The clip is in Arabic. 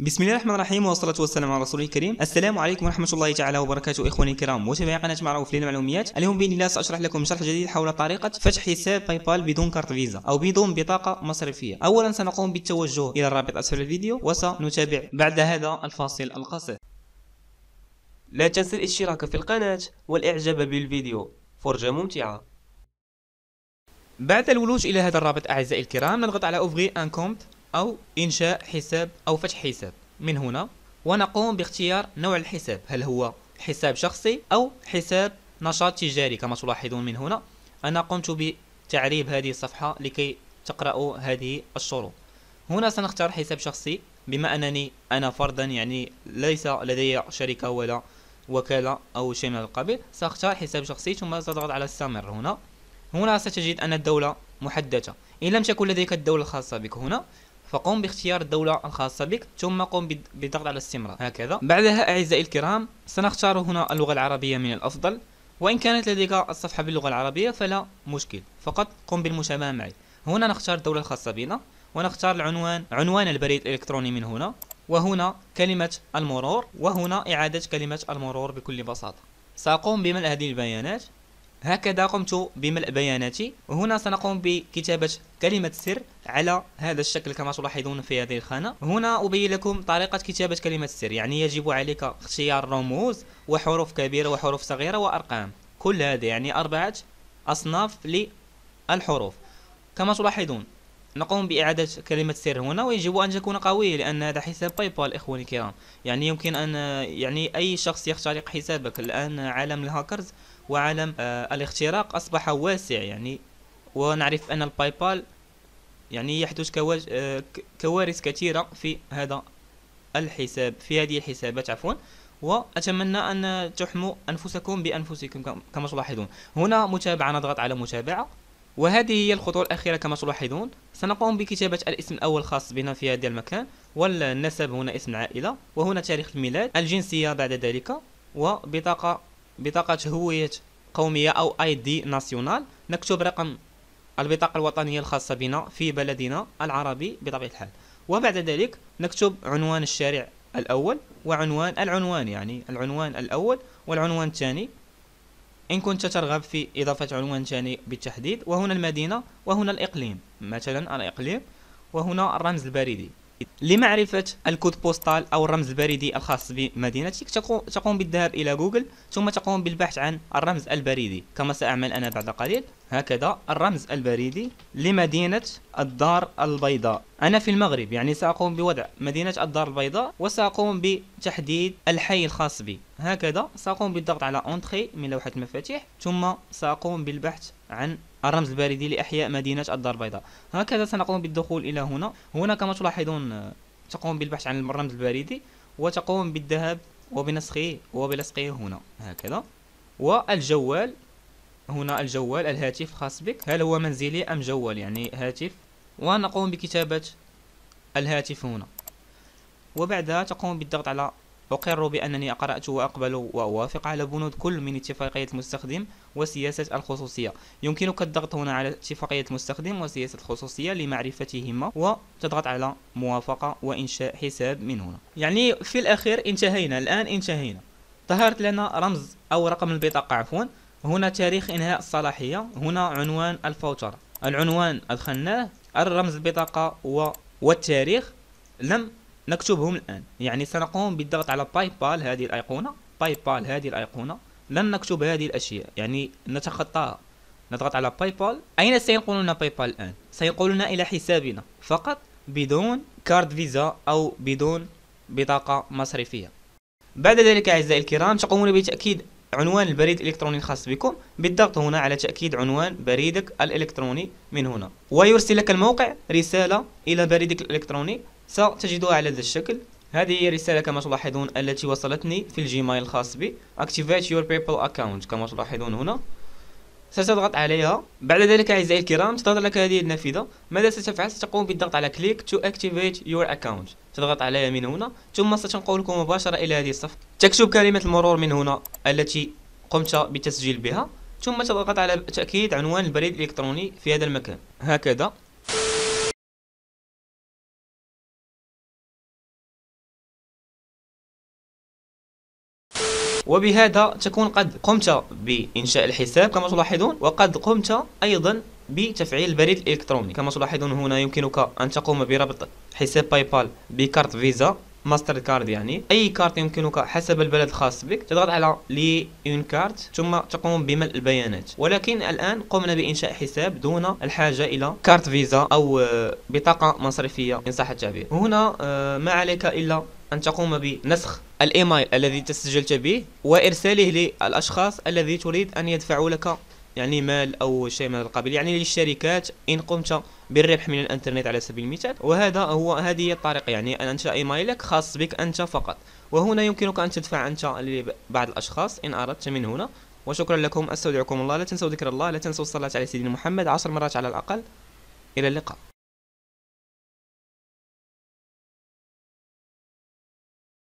بسم الله الرحمن الرحيم والصلاة والسلام على رسوله الكريم السلام عليكم ورحمة الله تعالى وبركاته إخواني الكرام متابعي قناة معروف للمعلوميات اليوم بإذن الله سأشرح لكم شرح جديد حول طريقة فتح حساب باي بال بدون كارت فيزا أو بدون بطاقة مصرفية أولا سنقوم بالتوجه إلى الرابط أسفل الفيديو وسنتابع بعد هذا الفاصل القصير لا تنسى الاشتراك في القناة والإعجاب بالفيديو فرجة ممتعة بعد الولوج إلى هذا الرابط أعزائي الكرام نضغط على أوفغي أن كومت أو إنشاء حساب أو فتح حساب من هنا ونقوم باختيار نوع الحساب هل هو حساب شخصي أو حساب نشاط تجاري كما تلاحظون من هنا أنا قمت بتعريب هذه الصفحة لكي تقرأوا هذه الشروط هنا سنختار حساب شخصي بما أنني أنا فردا يعني ليس لدي شركة ولا وكالة أو شيء من القبيل سأختار حساب شخصي ثم سأضغط على استمر هنا هنا ستجد أن الدولة محددة إن لم تكن لديك الدولة الخاصة بك هنا فقم باختيار الدولة الخاصة بك ثم قم بالضغط على استمرار هكذا بعدها أعزائي الكرام سنختار هنا اللغة العربية من الأفضل وإن كانت لديك الصفحة باللغة العربية فلا مشكل فقط قم بالمشابهة معي هنا نختار الدولة الخاصة بنا ونختار العنوان عنوان البريد الإلكتروني من هنا وهنا كلمة المرور وهنا إعادة كلمة المرور بكل بساطة سأقوم بملء هذه البيانات هكذا قمت بملء بياناتي وهنا سنقوم بكتابة كلمة سر على هذا الشكل كما تلاحظون في هذه الخانة هنا أبين لكم طريقة كتابة كلمة السر يعني يجب عليك اختيار رموز وحروف كبيرة وحروف صغيرة وأرقام كل هذا يعني أربعة أصناف للحروف كما تلاحظون نقوم بإعادة كلمة سر هنا ويجب أن تكون قوية لأن هذا حساب باي بال إخواني الكرام يعني يمكن أن يعني أي شخص يخترق حسابك الآن عالم الهاكرز وعالم آه الاختراق أصبح واسع يعني ونعرف أن الباي بال يعني يحدث كواج... آه كوارث كثيرة في هذا الحساب في هذه الحسابات عفوا وأتمنى أن تحموا أنفسكم بأنفسكم كما تلاحظون هنا متابعة نضغط على متابعة وهذه هي الخطوة الأخيرة كما تلاحظون سنقوم بكتابة الاسم الأول الخاص بنا في هذا المكان والنسب هنا اسم عائلة وهنا تاريخ الميلاد الجنسية بعد ذلك وبطاقة بطاقة هوية قومية أو اي دي ناسيونال نكتب رقم البطاقة الوطنية الخاصة بنا في بلدنا العربي بطبيعة الحال وبعد ذلك نكتب عنوان الشارع الأول وعنوان العنوان يعني العنوان الأول والعنوان الثاني إن كنت ترغب في إضافة عنوان ثاني بالتحديد وهنا المدينة وهنا الإقليم مثلا الإقليم وهنا الرمز البريدي لمعرفة الكود بوستال أو الرمز البريدي الخاص بمدينتك تقوم بالذهاب إلى جوجل ثم تقوم بالبحث عن الرمز البريدي كما سأعمل أنا بعد قليل هكذا الرمز البريدي لمدينة الدار البيضاء أنا في المغرب يعني سأقوم بوضع مدينة الدار البيضاء وسأقوم بتحديد الحي الخاص بي هكذا سأقوم بالضغط على أنتخي من لوحة المفاتيح ثم سأقوم بالبحث عن الرمز البريدي لإحياء مدينة الدار البيضاء هكذا سنقوم بالدخول إلى هنا هنا كما تلاحظون تقوم بالبحث عن الرمز البريدي وتقوم بالذهاب وبنسخه وبلصقه هنا هكذا والجوال هنا الجوال الهاتف الخاص بك هل هو منزلي أم جوال يعني هاتف ونقوم بكتابة الهاتف هنا وبعدها تقوم بالضغط على أقر بأنني قرأت وأقبل وأوافق على بنود كل من اتفاقية المستخدم وسياسة الخصوصية يمكنك الضغط هنا على اتفاقية المستخدم وسياسة الخصوصية لمعرفتهما وتضغط على موافقة وإنشاء حساب من هنا يعني في الأخير انتهينا الآن انتهينا ظهرت لنا رمز أو رقم البطاقة عفوا هنا تاريخ إنهاء الصلاحية هنا عنوان الفوترة العنوان أدخلناه الرمز البطاقة والتاريخ لم نكتبهم الآن يعني سنقوم بالضغط على باي بال هذه الأيقونة باي بال هذه الأيقونة لن نكتب هذه الأشياء يعني نتخطاها نضغط على باي بال أين سينقلنا باي بال الآن؟ سينقلنا إلى حسابنا فقط بدون كارد فيزا أو بدون بطاقة مصرفية بعد ذلك أعزائي الكرام تقومون بتأكيد عنوان البريد الإلكتروني الخاص بكم بالضغط هنا على تأكيد عنوان بريدك الإلكتروني من هنا ويرسل لك الموقع رسالة إلى بريدك الإلكتروني ستجدها على هذا الشكل هذه هي الرسالة كما تلاحظون التي وصلتني في الجيميل الخاص بي Activate your PayPal account كما تلاحظون هنا ستضغط عليها بعد ذلك أعزائي الكرام ستظهر لك هذه النافذة ماذا ستفعل ستقوم بالضغط على كليك to activate your account تضغط عليها من هنا ثم ستنقلك مباشرة إلى هذه الصفحة تكتب كلمة المرور من هنا التي قمت بالتسجيل بها ثم تضغط على تأكيد عنوان البريد الإلكتروني في هذا المكان هكذا وبهذا تكون قد قمت بإنشاء الحساب كما تلاحظون وقد قمت أيضا بتفعيل البريد الإلكتروني كما تلاحظون هنا يمكنك أن تقوم بربط حساب باي بال بكارت فيزا ماستر كارد يعني اي كارت يمكنك حسب البلد الخاص بك تضغط على لي اون كارت ثم تقوم بملء البيانات ولكن الان قمنا بانشاء حساب دون الحاجه الى كارت فيزا او آه، بطاقه مصرفيه ان صح التعبير هنا آه، ما عليك الا أن تقوم بنسخ الإيميل الذي تسجلت به وإرساله للأشخاص الذي تريد أن يدفعوا لك يعني مال أو شيء من القبيل يعني للشركات إن قمت بالربح من الانترنت على سبيل المثال وهذا هو هذه هي الطريقه يعني ان انشا ايميلك خاص بك انت فقط وهنا يمكنك ان تدفع انت لبعض الاشخاص ان اردت من هنا وشكرا لكم استودعكم الله لا تنسوا ذكر الله لا تنسوا الصلاه على سيدنا محمد عشر مرات على الاقل الى اللقاء